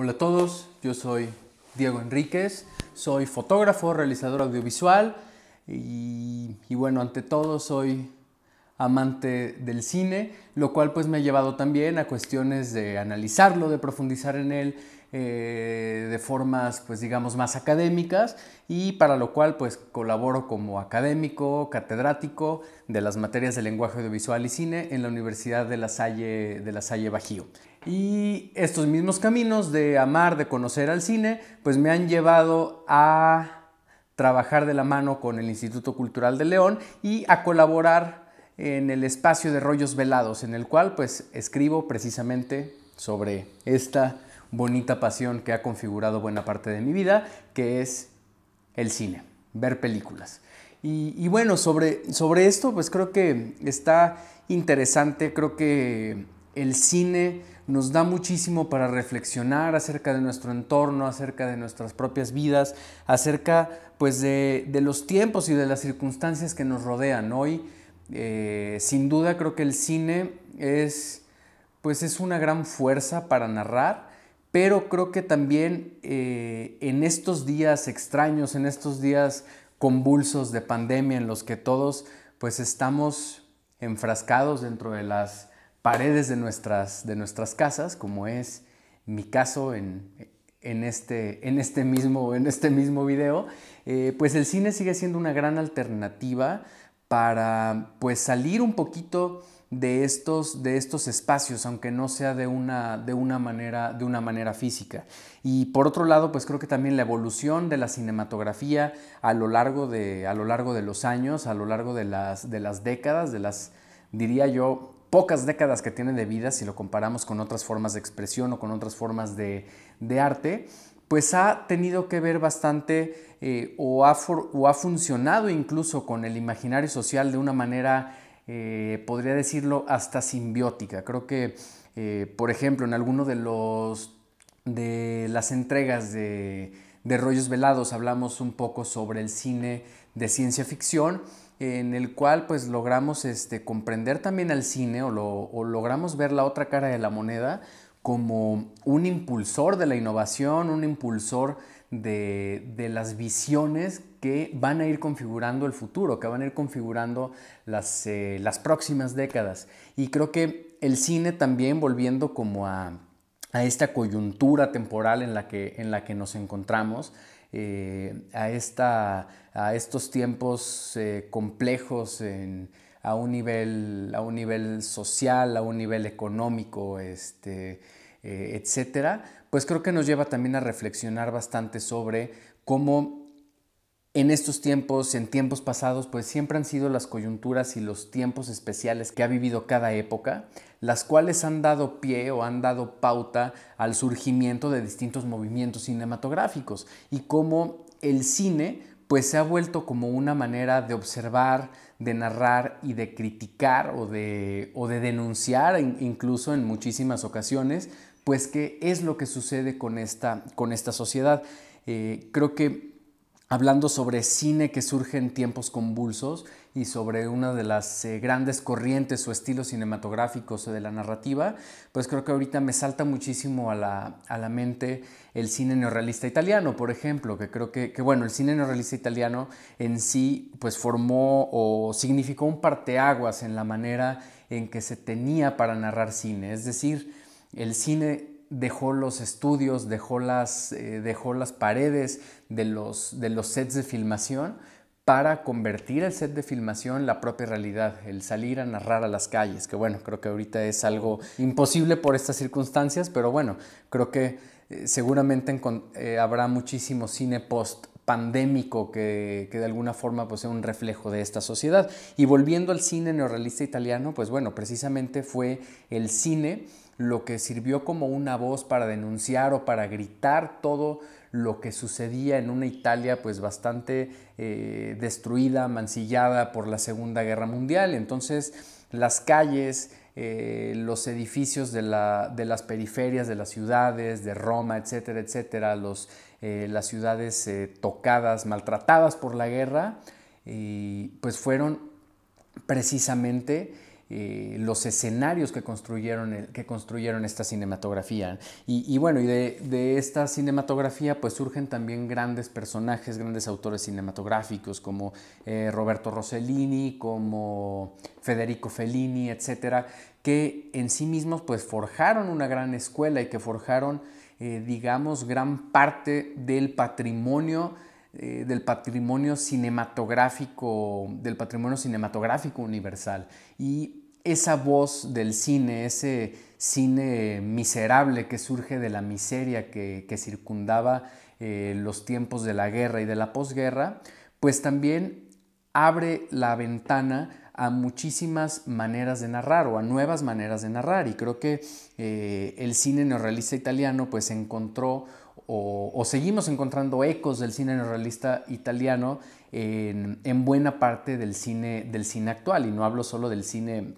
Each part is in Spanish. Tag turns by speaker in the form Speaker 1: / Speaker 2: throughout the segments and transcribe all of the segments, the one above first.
Speaker 1: Hola a todos, yo soy Diego Enríquez, soy fotógrafo, realizador audiovisual y, y, bueno, ante todo soy amante del cine, lo cual pues me ha llevado también a cuestiones de analizarlo, de profundizar en él eh, de formas, pues digamos, más académicas y para lo cual pues colaboro como académico, catedrático de las materias de lenguaje audiovisual y cine en la Universidad de La Salle, de la Salle Bajío. Y estos mismos caminos de amar, de conocer al cine, pues me han llevado a trabajar de la mano con el Instituto Cultural de León y a colaborar en el espacio de rollos velados, en el cual pues escribo precisamente sobre esta bonita pasión que ha configurado buena parte de mi vida, que es el cine, ver películas. Y, bueno, sobre, sobre esto, pues creo que está interesante, creo que el cine nos da muchísimo para reflexionar acerca de nuestro entorno, acerca de nuestras propias vidas, acerca pues de, los tiempos y de las circunstancias que nos rodean hoy. Eh, sin duda creo que el cine es pues es una gran fuerza para narrar, pero creo que también eh, en estos días extraños, en estos días convulsos de pandemia en los que todos pues estamos enfrascados dentro de las paredes de nuestras, de nuestras casas, como es mi caso en, este, en, este, mismo, en este mismo video, eh, pues el cine sigue siendo una gran alternativa para pues salir un poquito de estos, de estos espacios, aunque no sea de una, de, una manera, de una manera física. Y por otro lado, pues creo que también la evolución de la cinematografía a lo largo de, a lo largo de los años, a lo largo de las, décadas, de las, diría yo, pocas décadas que tiene de vida, si lo comparamos con otras formas de expresión o con otras formas de, arte, pues ha tenido que ver bastante eh, o, o ha funcionado incluso con el imaginario social de una manera eh, podría decirlo, hasta simbiótica. Creo que, eh, por ejemplo, en alguno de los de las entregas de, de Rollos Velados hablamos un poco sobre el cine de ciencia ficción en el cual pues logramos este, comprender también al cine o, logramos ver la otra cara de la moneda como un impulsor de la innovación, un impulsor de, de las visiones que van a ir configurando el futuro, que van a ir configurando las, eh, próximas décadas. Y creo que el cine también volviendo como a, esta coyuntura temporal en la que, en la que nos encontramos, eh, a, esta, a estos tiempos eh, complejos a, un nivel, a un nivel social, a un nivel económico, este, etcétera, pues creo que nos lleva también a reflexionar bastante sobre cómo en estos tiempos, en tiempos pasados, pues siempre han sido las coyunturas y los tiempos especiales que ha vivido cada época, las cuales han dado pie o han dado pauta al surgimiento de distintos movimientos cinematográficos y cómo el cine pues se ha vuelto como una manera de observar, de narrar y de criticar o de, o de denunciar incluso en muchísimas ocasiones, pues qué es lo que sucede con esta, con esta sociedad. Eh, creo que hablando sobre cine que surge en tiempos convulsos y sobre una de las eh, grandes corrientes o estilos cinematográficos o eh, de la narrativa, pues creo que ahorita me salta muchísimo a la, mente el cine neorrealista italiano, por ejemplo, que creo que, bueno, el cine neorrealista italiano en sí pues formó o significó un parteaguas en la manera en que se tenía para narrar cine, es decir, el cine dejó los estudios, dejó las, eh, dejó las paredes de los, sets de filmación para convertir el set de filmación en la propia realidad, el salir a narrar a las calles, que bueno, creo que ahorita es algo imposible por estas circunstancias, pero bueno, creo que eh, seguramente eh, habrá muchísimo cine post pandémico que, de alguna forma pues, sea un reflejo de esta sociedad. Y volviendo al cine neorrealista italiano, pues bueno, precisamente fue el cine lo que sirvió como una voz para denunciar o para gritar todo lo que sucedía en una Italia pues bastante eh, destruida, mancillada por la Segunda Guerra Mundial. Entonces las calles, eh, los edificios de, las periferias de las ciudades, de Roma, etcétera, etcétera, eh, las ciudades tocadas, maltratadas por la guerra, pues fueron precisamente eh, los escenarios que construyeron, que construyeron esta cinematografía. Y, bueno, y de, esta cinematografía pues surgen también grandes personajes, grandes autores cinematográficos como eh, Roberto Rossellini, como Federico Fellini, etcétera, que en sí mismos pues forjaron una gran escuela y que forjaron, eh, digamos, gran parte del patrimonio eh, del patrimonio cinematográfico, del patrimonio cinematográfico universal. Y esa voz del cine, ese cine miserable que surge de la miseria que, circundaba eh, los tiempos de la guerra y de la posguerra, pues también abre la ventana a muchísimas maneras de narrar o a nuevas maneras de narrar. Y creo que eh, el cine neorrealista italiano pues encontró o, seguimos encontrando ecos del cine neorrealista italiano en, buena parte del cine, del cine actual, y no hablo solo del cine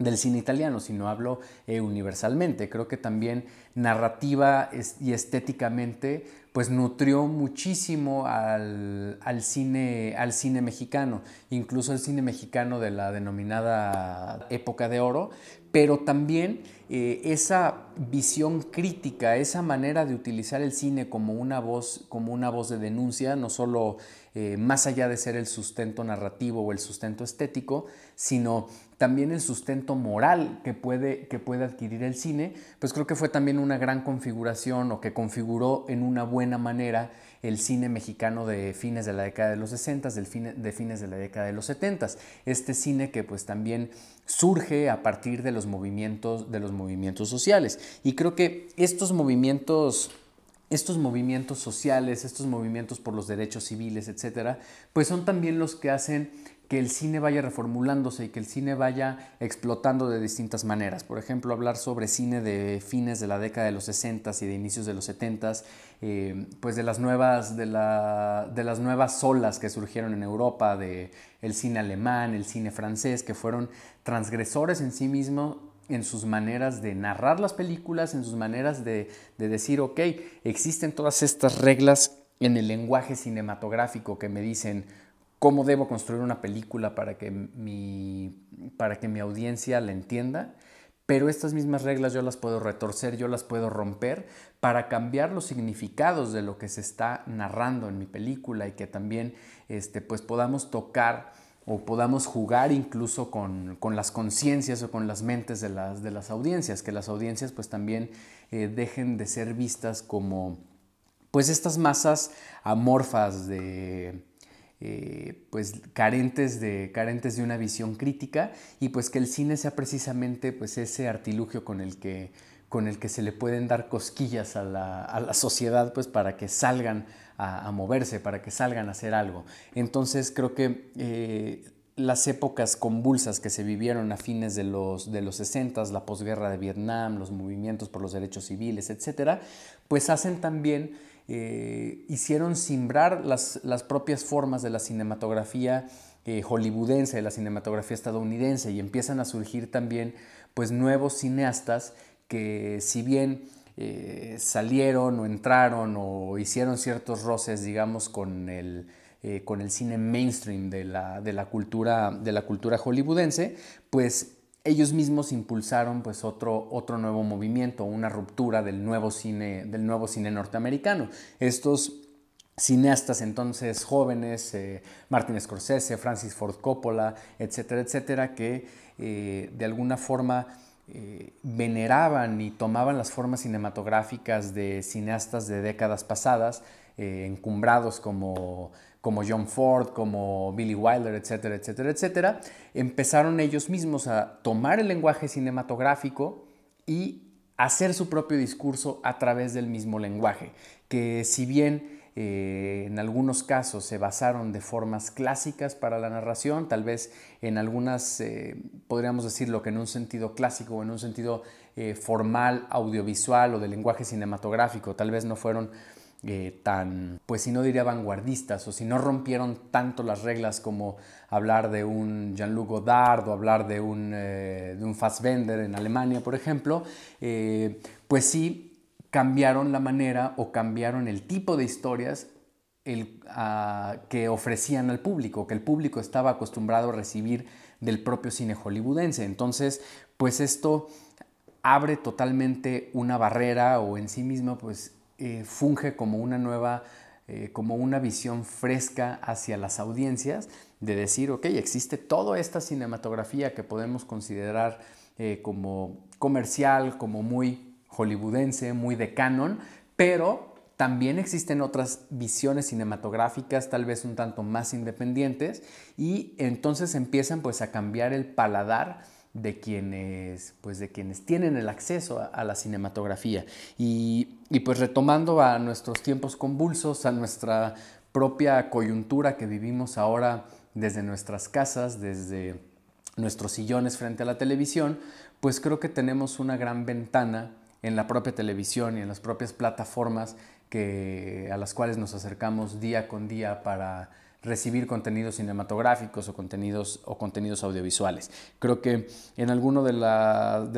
Speaker 1: del cine italiano, sino hablo eh, universalmente. Creo que también narrativa y estéticamente pues nutrió muchísimo al, cine, al cine mexicano, incluso el cine mexicano de la denominada época de oro, pero también eh, esa visión crítica, esa manera de utilizar el cine como una voz, como una voz de denuncia, no solo eh, más allá de ser el sustento narrativo o el sustento estético, sino también el sustento moral que puede, que puede adquirir el cine, pues creo que fue también una gran configuración o que configuró en una buena manera el cine mexicano de fines de la década de los 60, de fines de la década de los 70. s Este cine que pues también surge a partir de los movimientos, de los movimientos sociales. Y creo que estos movimientos estos movimientos sociales, estos movimientos por los derechos civiles, etcétera, pues son también los que hacen que el cine vaya reformulándose y que el cine vaya explotando de distintas maneras. Por ejemplo, hablar sobre cine de fines de la década de los 60 y de inicios de los 70, eh, pues de las, nuevas, de, la, de las nuevas olas que surgieron en Europa, de el cine alemán, el cine francés, que fueron transgresores en sí mismos en sus maneras de narrar las películas, en sus maneras de, de decir, ok, existen todas estas reglas en el lenguaje cinematográfico que me dicen, cómo debo construir una película para que mi, para que mi audiencia la entienda, pero estas mismas reglas yo las puedo retorcer, yo las puedo romper para cambiar los significados de lo que se está narrando en mi película y que también este, pues podamos tocar o podamos jugar incluso con, las conciencias o con las mentes de las, de las audiencias, que las audiencias pues también eh, dejen de ser vistas como pues estas masas amorfas de, eh, pues carentes de, carentes de una visión crítica y pues que el cine sea precisamente pues ese artilugio con el que, con el que se le pueden dar cosquillas a la, sociedad pues para que salgan a, moverse, para que salgan a hacer algo. Entonces creo que eh, las épocas convulsas que se vivieron a fines de los, de los 60, la posguerra de Vietnam, los movimientos por los derechos civiles, etc., pues hacen también eh, hicieron simbrar las, propias formas de la cinematografía eh, hollywoodense, de la cinematografía estadounidense, y empiezan a surgir también pues, nuevos cineastas que si bien eh, salieron o entraron o hicieron ciertos roces, digamos, con el, con el cine mainstream de la, de la, cultura, de la cultura hollywoodense, pues ellos mismos impulsaron pues otro, otro nuevo movimiento, una ruptura del nuevo cine, del nuevo cine norteamericano. Estos cineastas entonces jóvenes, eh, Martin Scorsese, Francis Ford Coppola, etcétera, etcétera, que eh, de alguna forma eh, veneraban y tomaban las formas cinematográficas de cineastas de décadas pasadas, eh, encumbrados como, como John Ford, como Billy Wilder, etcétera, etcétera, etcétera, empezaron ellos mismos a tomar el lenguaje cinematográfico y hacer su propio discurso a través del mismo lenguaje, que si bien eh, en algunos casos se basaron de formas clásicas para la narración, tal vez en algunas, eh, podríamos decirlo que en un sentido clásico o en un sentido eh, formal, audiovisual o de lenguaje cinematográfico, tal vez no fueron tan, pues si no diría vanguardistas o si no rompieron tanto las reglas como hablar de un Jean-Luc Godard o hablar de un, de Fassbender en Alemania, por ejemplo, pues sí cambiaron la manera o cambiaron el tipo de historias ah, que ofrecían al público, que el público estaba acostumbrado a recibir del propio cine hollywoodense. Entonces, pues esto abre totalmente una barrera o en sí mismo pues eh, funge como una nueva, eh, como una visión fresca hacia las audiencias de decir, ok, existe toda esta cinematografía que podemos considerar eh, como comercial, como muy hollywoodense, muy de canon, pero también existen otras visiones cinematográficas tal vez un tanto más independientes y entonces empiezan pues a cambiar el paladar de quienes, pues, de quienes tienen el acceso a, la cinematografía. Y, y, pues retomando a nuestros tiempos convulsos, a nuestra propia coyuntura que vivimos ahora desde nuestras casas, desde nuestros sillones frente a la televisión, pues creo que tenemos una gran ventana en la propia televisión y en las propias plataformas a las cuales nos acercamos día con día para recibir contenidos cinematográficos o contenidos, o contenidos audiovisuales. Creo que en alguna de,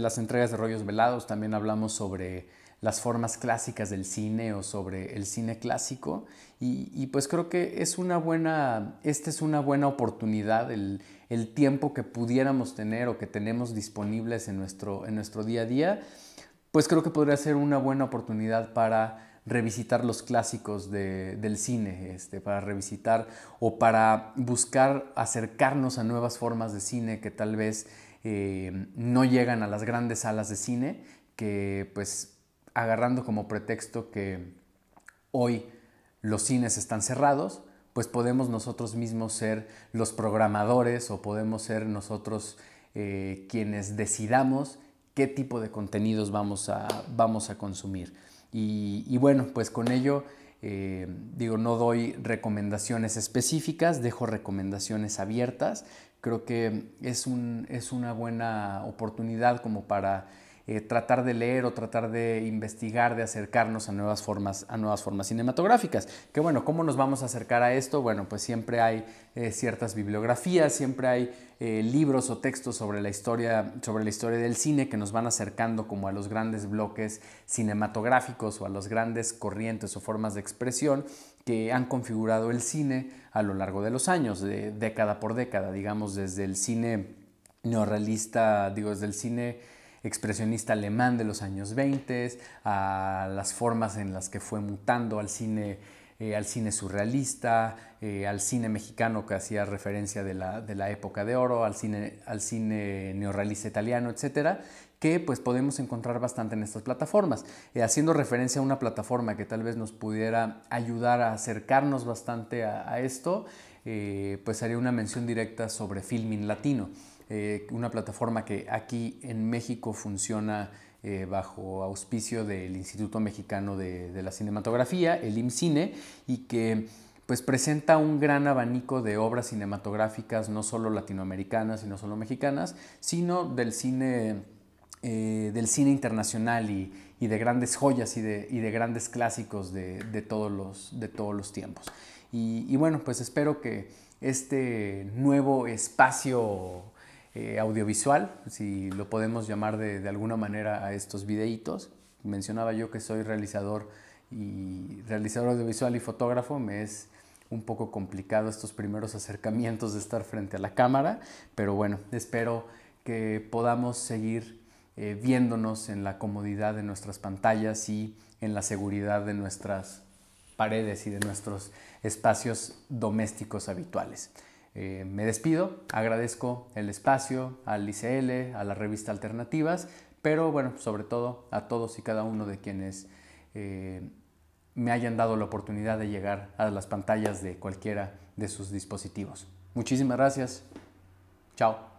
Speaker 1: las entregas de Rollos Velados también hablamos sobre las formas clásicas del cine o sobre el cine clásico y, pues creo que es una buena, esta es una buena oportunidad, el, tiempo que pudiéramos tener o que tenemos disponibles en nuestro día a día pues creo que podría ser una buena oportunidad para revisitar los clásicos del cine, este, para revisitar o para buscar acercarnos a nuevas formas de cine que tal vez eh, no llegan a las grandes salas de cine, que pues agarrando como pretexto que hoy los cines están cerrados, pues podemos nosotros mismos ser los programadores o podemos ser nosotros eh, quienes decidamos qué tipo de contenidos vamos a, vamos a consumir. Y, bueno, pues con ello, eh, digo, no doy recomendaciones específicas, dejo recomendaciones abiertas. Creo que es, un, es una buena oportunidad como para eh, tratar de leer o tratar de investigar, de acercarnos a nuevas formas, a nuevas formas cinematográficas. Que bueno, ¿cómo nos vamos a acercar a esto? Bueno, pues siempre hay eh, ciertas bibliografías, siempre hay eh, libros o textos sobre la, historia, sobre la historia del cine que nos van acercando como a los grandes bloques cinematográficos o a las grandes corrientes o formas de expresión que han configurado el cine a lo largo de los años, de década por década, digamos, desde el cine neorrealista, digo, desde el cine expresionista alemán de los años 20, a las formas en las que fue mutando al cine, eh, surrealista, eh, al cine mexicano que hacía referencia de la, época de oro, al cine, al neorrealista italiano, etcétera, que pues podemos encontrar bastante en estas plataformas. Eh, haciendo referencia a una plataforma que tal vez nos pudiera ayudar a acercarnos bastante a, esto, pues haría una mención directa sobre filming Latino. Eh, una plataforma que aquí en México funciona eh, bajo auspicio del Instituto Mexicano de, la Cinematografía, el IMCINE, y que pues presenta un gran abanico de obras cinematográficas, no solo latinoamericanas y no solo mexicanas, sino del cine, eh, del cine internacional y, de grandes joyas y de, grandes clásicos de, todos los, de todos los tiempos. y bueno, pues espero que este nuevo espacio eh, audiovisual, si lo podemos llamar de, alguna manera a estos videitos. Mencionaba yo que soy realizador y realizador audiovisual y fotógrafo, me es un poco complicado estos primeros acercamientos de estar frente a la cámara, pero bueno, espero que podamos seguir eh, viéndonos en la comodidad de nuestras pantallas y en la seguridad de nuestras paredes y de nuestros espacios domésticos habituales. Eh, me despido, agradezco el espacio al ICL, a la revista Alternativas, pero bueno, sobre todo a todos y cada uno de quienes eh, me hayan dado la oportunidad de llegar a las pantallas de cualquiera de sus dispositivos. Muchísimas gracias. Chao.